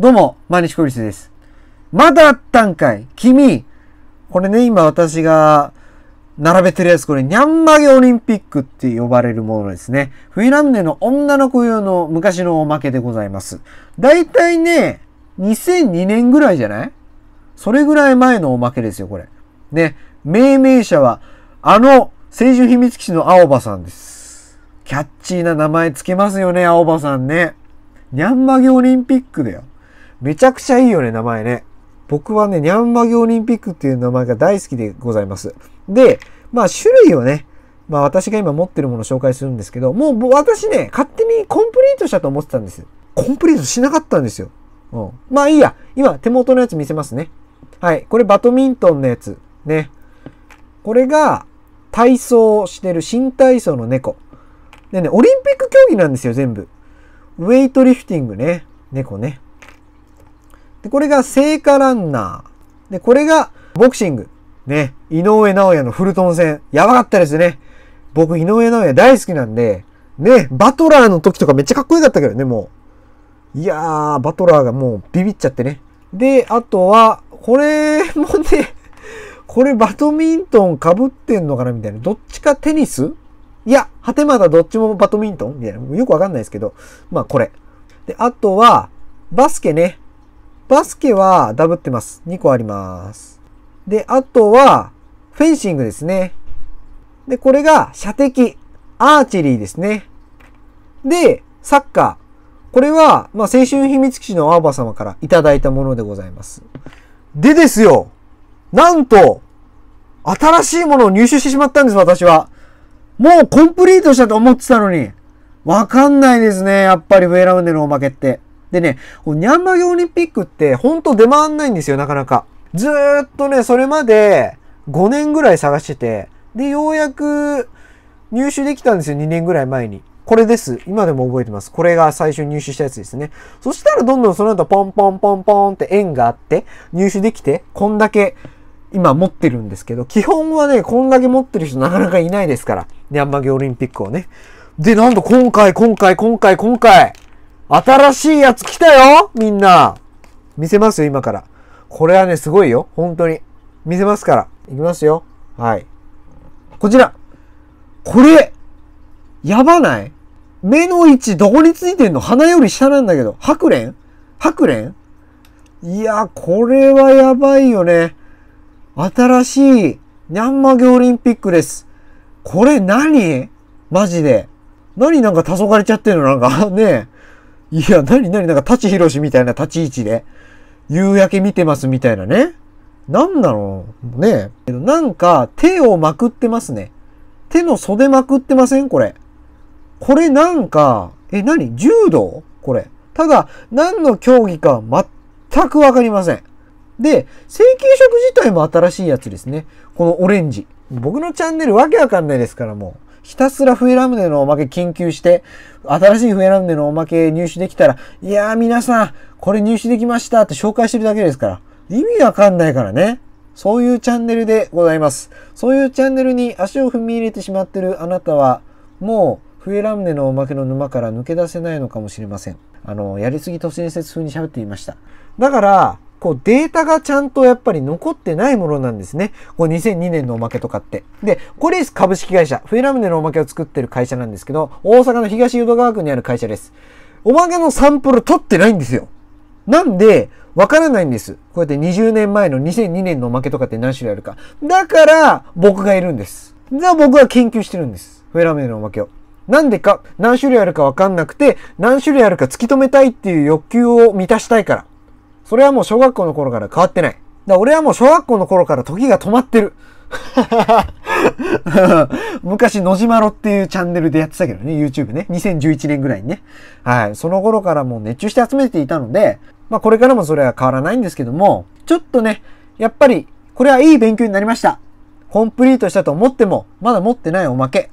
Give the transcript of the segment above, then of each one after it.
どうも、毎日小リスです。まだあったんかい君これね、今私が並べてるやつ、これ、ニャンマゲオリンピックって呼ばれるものですね。フィランネの女の子用の昔のおまけでございます。だいたいね、2002年ぐらいじゃないそれぐらい前のおまけですよ、これ。ね、命名者は、あの、青春秘密基地の青葉さんです。キャッチーな名前つけますよね、青葉さんね。ニャンマゲオリンピックだよ。めちゃくちゃいいよね、名前ね。僕はね、ニャンマギオリンピックっていう名前が大好きでございます。で、まあ種類をね、まあ私が今持ってるものを紹介するんですけど、もう私ね、勝手にコンプリートしたと思ってたんです。コンプリートしなかったんですよ。うん。まあいいや。今、手元のやつ見せますね。はい。これバドミントンのやつ。ね。これが、体操してる新体操の猫。でね、オリンピック競技なんですよ、全部。ウェイトリフティングね。猫ね。でこれが聖火ランナー。で、これがボクシング。ね、井上直也のフルトン戦。やばかったですね。僕、井上直也大好きなんで、ね、バトラーの時とかめっちゃかっこよかったけどね、もう。いやー、バトラーがもうビビっちゃってね。で、あとは、これもねこれバドミントン被ってんのかなみたいな。どっちかテニスいや、果てまだどっちもバドミントンみたいな。よくわかんないですけど。まあ、これ。で、あとは、バスケね。バスケはダブってます。2個あります。で、あとは、フェンシングですね。で、これが射的、アーチェリーですね。で、サッカー。これは、まあ、青春秘密基地のアーバ様からいただいたものでございます。でですよなんと、新しいものを入手してしまったんです、私は。もうコンプリートしたと思ってたのに。わかんないですね、やっぱりウェイラウンデのおまけって。でね、ニャンバギオリンピックってほんと出回んないんですよ、なかなか。ずーっとね、それまで5年ぐらい探してて、で、ようやく入手できたんですよ、2年ぐらい前に。これです。今でも覚えてます。これが最初入手したやつですね。そしたらどんどんその後ポンポンポンポンって円があって入手できて、こんだけ今持ってるんですけど、基本はね、こんだけ持ってる人なかなかいないですから。ニャンバギオリンピックをね。で、なんと今回、今回、今回、今回、新しいやつ来たよみんな見せますよ、今から。これはね、すごいよ。本当に。見せますから。いきますよ。はい。こちら。これ、やばない目の位置どこについてんの鼻より下なんだけど。白蓮白蓮いや、これはやばいよね。新しい、ニャンマギオリンピックです。これ何マジで。何なんか黄昏れちゃってんのなんか ねえ。いや、なになになんか、立ひろしみたいな立ち位置で、夕焼け見てますみたいなね。なんなのねえ。なんか、手をまくってますね。手の袖まくってませんこれ。これなんか、え、なに柔道これ。ただ、何の競技か全くわかりません。で、請求色自体も新しいやつですね。このオレンジ。僕のチャンネルわけわかんないですからもう。ひたすら笛ラムネのおまけ研究して、新しい笛ラムネのおまけ入手できたら、いやー皆さん、これ入手できましたって紹介してるだけですから、意味わかんないからね。そういうチャンネルでございます。そういうチャンネルに足を踏み入れてしまってるあなたは、もう、笛ラムネのおまけの沼から抜け出せないのかもしれません。あの、やりすぎ都市伝説風に喋っていました。だから、こうデータがちゃんとやっぱり残ってないものなんですね。こう2002年のおまけとかって。で、これ株式会社、フェラムネのおまけを作ってる会社なんですけど、大阪の東淀川区にある会社です。おまけのサンプル取ってないんですよ。なんで、わからないんです。こうやって20年前の2002年のおまけとかって何種類あるか。だから、僕がいるんです。じゃあ僕は研究してるんです。フェラムネのおまけを。なんでか、何種類あるかわかんなくて、何種類あるか突き止めたいっていう欲求を満たしたいから。それはもう小学校の頃から変わってない。だ俺はもう小学校の頃から時が止まってる。昔、のじまろっていうチャンネルでやってたけどね、YouTube ね。2011年ぐらいにね。はい。その頃からもう熱中して集めていたので、まあこれからもそれは変わらないんですけども、ちょっとね、やっぱり、これはいい勉強になりました。コンプリートしたと思っても、まだ持ってないおまけ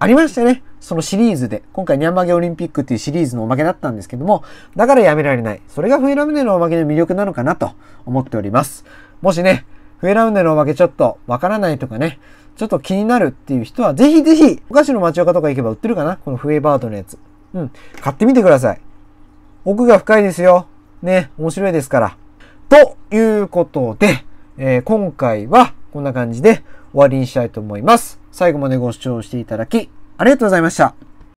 ありましたね。そのシリーズで。今回ニャンマゲオリンピックっていうシリーズのおまけだったんですけども、だからやめられない。それが冬ラムネのおまけの魅力なのかなと思っております。もしね、冬ラムネのおまけちょっとわからないとかね、ちょっと気になるっていう人は、ぜひぜひ、お菓子の町岡とか行けば売ってるかなこのフエバートのやつ。うん。買ってみてください。奥が深いですよ。ね、面白いですから。ということで、えー、今回はこんな感じで終わりにしたいと思います。最後までご視聴していただき、ありがとうございました。